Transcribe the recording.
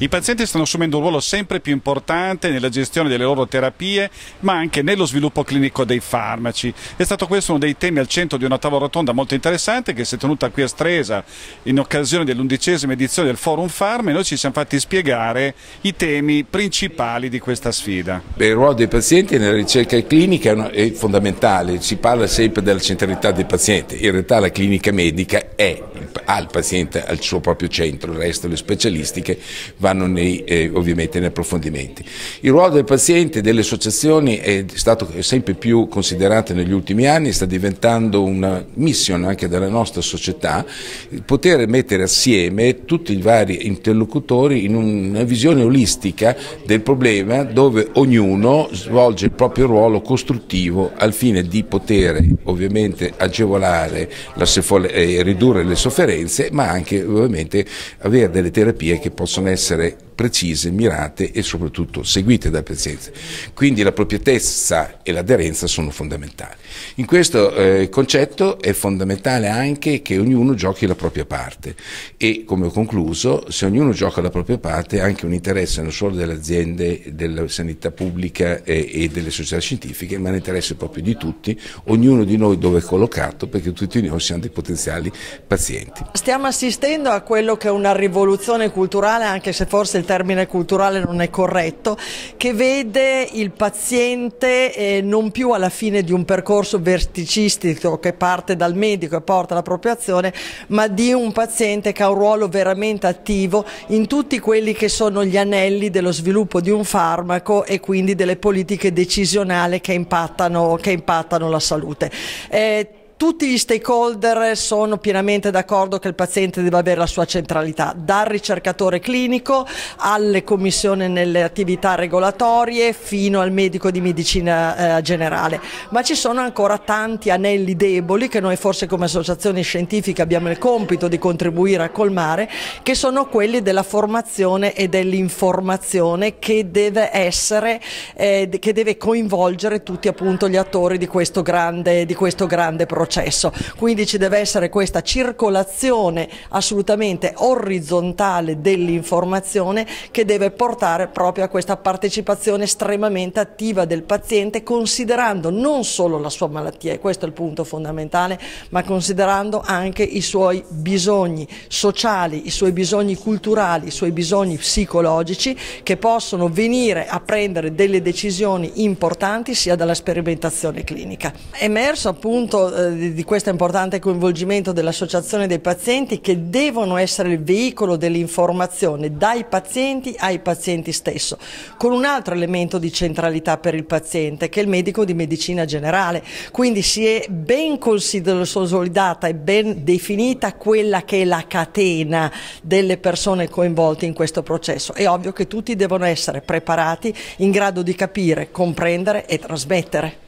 I pazienti stanno assumendo un ruolo sempre più importante nella gestione delle loro terapie, ma anche nello sviluppo clinico dei farmaci. È stato questo uno dei temi al centro di una tavola rotonda molto interessante che si è tenuta qui a Stresa in occasione dell'undicesima edizione del Forum Farm e noi ci siamo fatti spiegare i temi principali di questa sfida. Il ruolo dei pazienti nella ricerca clinica è fondamentale, si parla sempre della centralità dei pazienti, in realtà la clinica medica è ha il paziente al suo proprio centro, il resto le specialistiche vanno nei, eh, ovviamente nei approfondimenti. Il ruolo del paziente e delle associazioni è stato sempre più considerato negli ultimi anni, sta diventando una missione anche della nostra società, poter mettere assieme tutti i vari interlocutori in una visione olistica del problema dove ognuno svolge il proprio ruolo costruttivo al fine di poter ovviamente agevolare e eh, ridurre le sofferenze sofferenze, ma anche ovviamente avere delle terapie che possono essere precise, mirate e soprattutto seguite dal paziente. Quindi la l'appropriatezza e l'aderenza sono fondamentali. In questo eh, concetto è fondamentale anche che ognuno giochi la propria parte e come ho concluso, se ognuno gioca la propria parte anche un interesse non solo delle aziende, della sanità pubblica e, e delle società scientifiche, ma un interesse proprio di tutti, ognuno di noi dove è collocato perché tutti noi siamo dei potenziali pazienti. Stiamo assistendo a quello che è una rivoluzione culturale anche se forse il termine culturale non è corretto, che vede il paziente eh, non più alla fine di un percorso verticistico che parte dal medico e porta alla propria azione, ma di un paziente che ha un ruolo veramente attivo in tutti quelli che sono gli anelli dello sviluppo di un farmaco e quindi delle politiche decisionali che impattano, che impattano la salute. Eh, tutti gli stakeholder sono pienamente d'accordo che il paziente debba avere la sua centralità, dal ricercatore clinico alle commissioni nelle attività regolatorie fino al medico di medicina eh, generale, ma ci sono ancora tanti anelli deboli che noi forse come associazione scientifica abbiamo il compito di contribuire a colmare, che sono quelli della formazione e dell'informazione che deve essere, eh, che deve coinvolgere tutti appunto gli attori di questo grande, di questo grande processo processo. Quindi ci deve essere questa circolazione assolutamente orizzontale dell'informazione che deve portare proprio a questa partecipazione estremamente attiva del paziente considerando non solo la sua malattia, e questo è il punto fondamentale, ma considerando anche i suoi bisogni sociali, i suoi bisogni culturali, i suoi bisogni psicologici che possono venire a prendere delle decisioni importanti sia dalla sperimentazione clinica. Emerso appunto eh, di, di questo importante coinvolgimento dell'Associazione dei Pazienti che devono essere il veicolo dell'informazione dai pazienti ai pazienti stesso, con un altro elemento di centralità per il paziente che è il medico di medicina generale. Quindi si è ben consolidata e ben definita quella che è la catena delle persone coinvolte in questo processo. È ovvio che tutti devono essere preparati, in grado di capire, comprendere e trasmettere.